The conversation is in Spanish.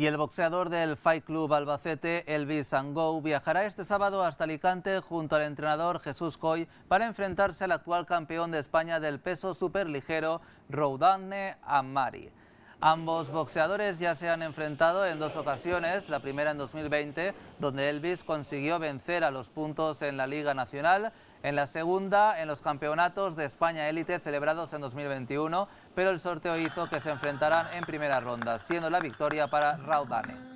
Y el boxeador del Fight Club Albacete, Elvis Angou, viajará este sábado hasta Alicante junto al entrenador Jesús Coy para enfrentarse al actual campeón de España del peso superligero, Roudane Amari. Ambos boxeadores ya se han enfrentado en dos ocasiones, la primera en 2020, donde Elvis consiguió vencer a los puntos en la Liga Nacional, en la segunda en los campeonatos de España élite celebrados en 2021, pero el sorteo hizo que se enfrentaran en primera ronda, siendo la victoria para Raúl Barney.